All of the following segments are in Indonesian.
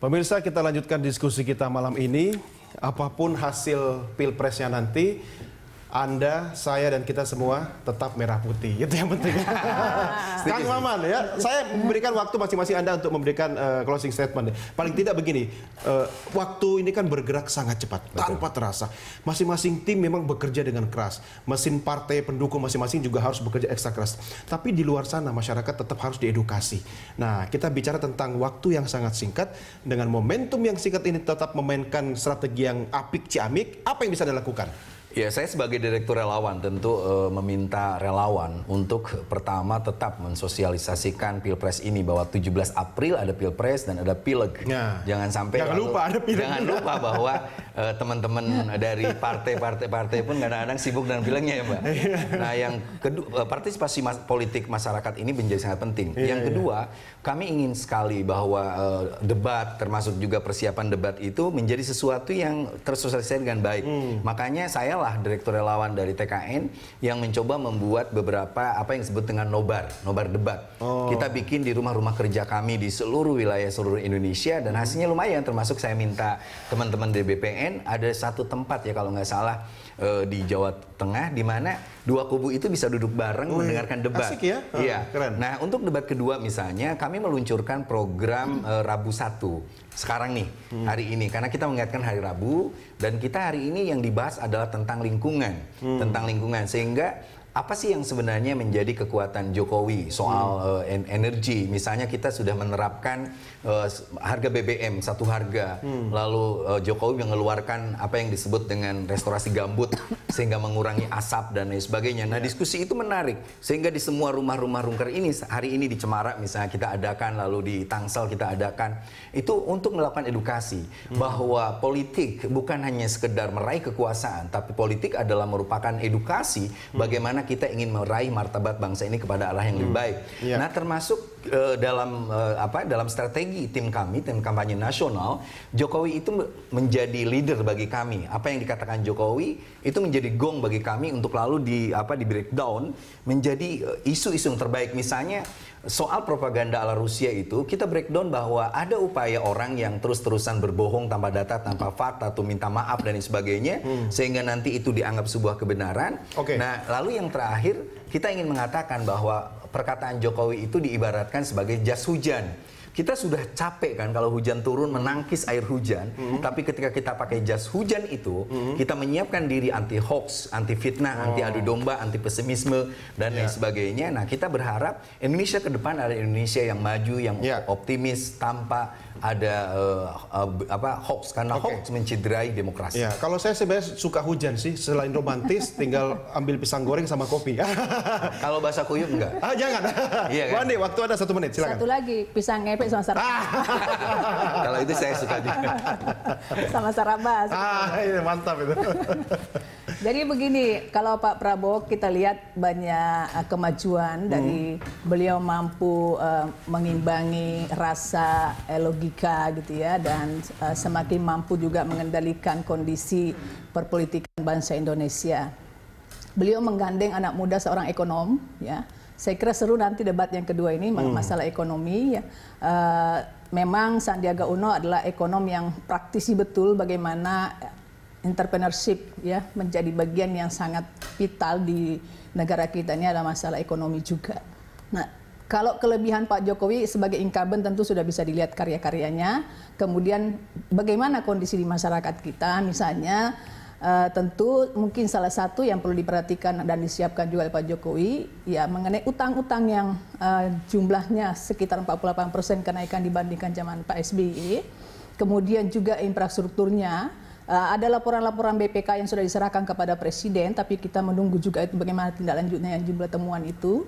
Pemirsa, kita lanjutkan diskusi kita malam ini. Apapun hasil pilpresnya nanti, anda, saya dan kita semua tetap merah putih. Itu yang penting. Kang Maman ya, saya memberikan waktu masing-masing Anda untuk memberikan uh, closing statement. Ya. Paling tidak begini, uh, waktu ini kan bergerak sangat cepat Betul. tanpa terasa. Masing-masing tim memang bekerja dengan keras. Mesin partai pendukung masing-masing juga harus bekerja ekstra keras. Tapi di luar sana masyarakat tetap harus diedukasi. Nah, kita bicara tentang waktu yang sangat singkat dengan momentum yang singkat ini tetap memainkan strategi yang apik ciamik, apa yang bisa dilakukan? Ya, saya sebagai direktur relawan tentu e, meminta relawan untuk pertama tetap mensosialisasikan pilpres ini bahwa 17 April ada pilpres dan ada pileg. Ya. Jangan sampai jangan lalu, lupa ada pileg. Jangan lupa bahwa eh, teman-teman dari partai-partai partai pun kadang-kadang sibuk dengan pilegnya ya, Mbak. Iya. nah, yang kedua eh, partisipasi mas politik masyarakat ini menjadi sangat penting. Ya, yang iya. kedua, ya. kami ingin sekali bahwa e, debat termasuk juga persiapan debat itu menjadi sesuatu yang tersosialisasikan dengan baik. Hmm. Makanya saya lah direktur relawan dari TKN yang mencoba membuat beberapa apa yang disebut dengan nobar, nobar debat. Oh. Kita bikin di rumah-rumah kerja kami di seluruh wilayah seluruh Indonesia dan hmm. hasilnya lumayan termasuk saya minta teman-teman dari BPN ada satu tempat ya kalau nggak salah eh, di Jawa Tengah di mana dua kubu itu bisa duduk bareng mendengarkan debat. Asik ya? Oh, iya. Keren. Nah, untuk debat kedua misalnya kami meluncurkan program hmm. Eh, Rabu satu sekarang nih hmm. hari ini karena kita mengingatkan hari Rabu dan kita hari ini yang dibahas adalah tentang tentang lingkungan, hmm. tentang lingkungan sehingga apa sih yang sebenarnya menjadi kekuatan Jokowi soal hmm. uh, energi? Misalnya kita sudah menerapkan uh, harga BBM satu harga, hmm. lalu uh, Jokowi mengeluarkan apa yang disebut dengan restorasi gambut sehingga mengurangi asap dan lain sebagainya. Nah iya. diskusi itu menarik sehingga di semua rumah-rumah rungker ini hari ini di Cemara misalnya kita adakan, lalu di Tangsel kita adakan itu untuk melakukan edukasi hmm. bahwa politik bukan hanya sekedar meraih kekuasaan, tapi politik adalah merupakan edukasi hmm. bagaimana kita ingin meraih martabat bangsa ini kepada arah yang lebih hmm. baik. Yeah. Nah termasuk uh, dalam uh, apa dalam strategi tim kami tim kampanye nasional Jokowi itu menjadi leader bagi kami apa yang dikatakan Jokowi itu menjadi gong bagi kami untuk lalu di apa di breakdown menjadi eh, isu-isu yang terbaik misalnya soal propaganda ala Rusia itu kita breakdown bahwa ada upaya orang yang terus-terusan berbohong tanpa data tanpa fakta atau minta maaf dan sebagainya hmm. sehingga nanti itu dianggap sebuah kebenaran okay. nah lalu yang terakhir kita ingin mengatakan bahwa perkataan Jokowi itu diibaratkan sebagai jas hujan kita sudah capek kan kalau hujan turun menangkis air hujan, hmm. tapi ketika kita pakai jas hujan itu, hmm. kita menyiapkan diri anti hoax, anti fitnah, oh. anti adu domba, anti pesimisme dan yeah. lain iya. sebagainya. Nah, kita berharap Indonesia ke depan ada Indonesia yang maju, yang yeah. optimis tanpa ada uh, uh, apa hoax karena okay. hoax mencederai demokrasi. Yeah. Kalau saya sebenarnya suka hujan sih, selain romantis tinggal ambil pisang goreng sama kopi. kalau bahasa kuyung enggak? Ah, jangan. yeah, kan? Wandi, waktu ada satu menit, silakan. Satu lagi, pisang Epek sama Kalau itu saya suka juga. sama Sarabas. Ah, iya, mantap itu. Jadi begini, kalau Pak Prabowo kita lihat banyak eh, kemajuan hmm. dari beliau mampu uh, mengimbangi rasa eh, logika gitu ya dan uh, semakin mampu juga mengendalikan kondisi perpolitikan bangsa Indonesia. Beliau menggandeng anak muda seorang ekonom ya saya kira seru nanti debat yang kedua ini hmm. masalah ekonomi ya. Uh, memang Sandiaga Uno adalah ekonom yang praktisi betul bagaimana eh, entrepreneurship ya menjadi bagian yang sangat vital di negara kita ini ada masalah ekonomi juga. Nah, kalau kelebihan Pak Jokowi sebagai incumbent tentu sudah bisa dilihat karya-karyanya. Kemudian bagaimana kondisi di masyarakat kita misalnya uh, tentu mungkin salah satu yang perlu diperhatikan dan disiapkan juga oleh Pak Jokowi ya mengenai utang-utang yang uh, jumlahnya sekitar 48 persen kenaikan dibandingkan zaman Pak SBY. Kemudian juga infrastrukturnya eh, ada laporan-laporan BPK yang sudah diserahkan kepada Presiden, tapi kita menunggu juga itu bagaimana tindak lanjutnya yang jumlah temuan itu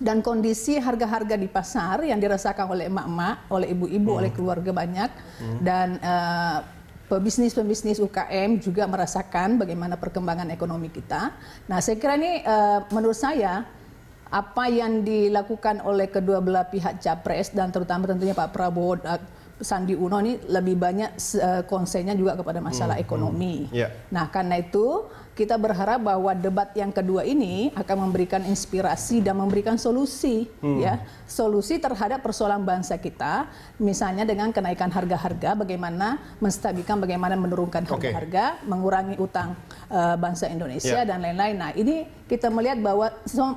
dan kondisi harga-harga di pasar yang dirasakan oleh emak-emak, oleh ibu-ibu, hmm. oleh keluarga banyak hmm. dan uh, pebisnis-pebisnis UKM juga merasakan bagaimana perkembangan ekonomi kita. Nah, saya kira ini uh, menurut saya apa yang dilakukan oleh kedua belah pihak capres dan terutama tentunya Pak Prabowo eh, Sandi Uno ini lebih banyak eh, konsennya juga kepada masalah hmm, hmm. ekonomi. Hmm, ya. yeah. Nah, karena itu kita berharap bahwa debat yang kedua ini akan memberikan inspirasi dan memberikan solusi, hmm. ya, solusi terhadap persoalan bangsa kita, misalnya dengan kenaikan harga-harga, bagaimana menstabilkan, bagaimana menurunkan harga-harga, okay. mengurangi utang uh, bangsa Indonesia yeah. dan lain-lain. Nah, ini kita melihat bahwa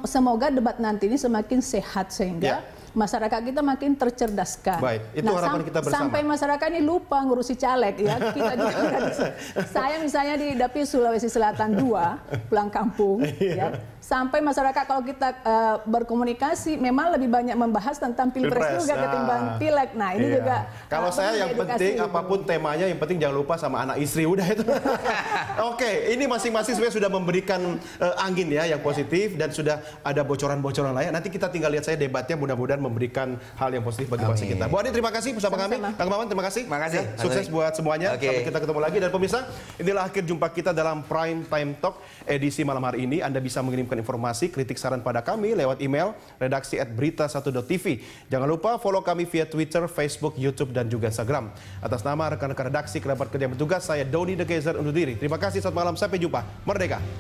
semoga debat nanti ini semakin sehat sehingga yeah masyarakat kita makin tercerdaskan. Baik, itu nah, harapan kita bersama. Sampai masyarakat ini lupa ngurusi caleg ya. Kita juga saya misalnya di Dapil Sulawesi Selatan 2, pulang kampung iya. ya. Sampai masyarakat kalau kita uh, berkomunikasi memang lebih banyak membahas tentang pilpres, pilpres juga nah. ketimbang ah. Pilek. Nah, ini iya. juga Kalau saya yang penting itu. apapun temanya yang penting jangan lupa sama anak istri udah itu. Oke, ini masing-masing sebenarnya sudah memberikan uh, angin ya yang positif dan sudah ada bocoran-bocoran lain. Nanti kita tinggal lihat saya debatnya mudah-mudahan memberikan hal yang positif bagi bangsa kita. Bu Adi terima kasih bersama kami. Kang Maman terima kasih. Terima kasih. Ya, sukses buat semuanya. Okay. Sampai kita ketemu lagi dan pemirsa, inilah akhir jumpa kita dalam Prime Time Talk edisi malam hari ini. Anda bisa mengirimkan informasi, kritik saran pada kami lewat email redaksi at berita 1tv Jangan lupa follow kami via Twitter, Facebook, YouTube, dan juga Instagram. Atas nama rekan-rekan redaksi, kerabat kerja bertugas, saya Doni The Kaiser undur diri. Terima kasih, selamat malam, sampai jumpa. Merdeka!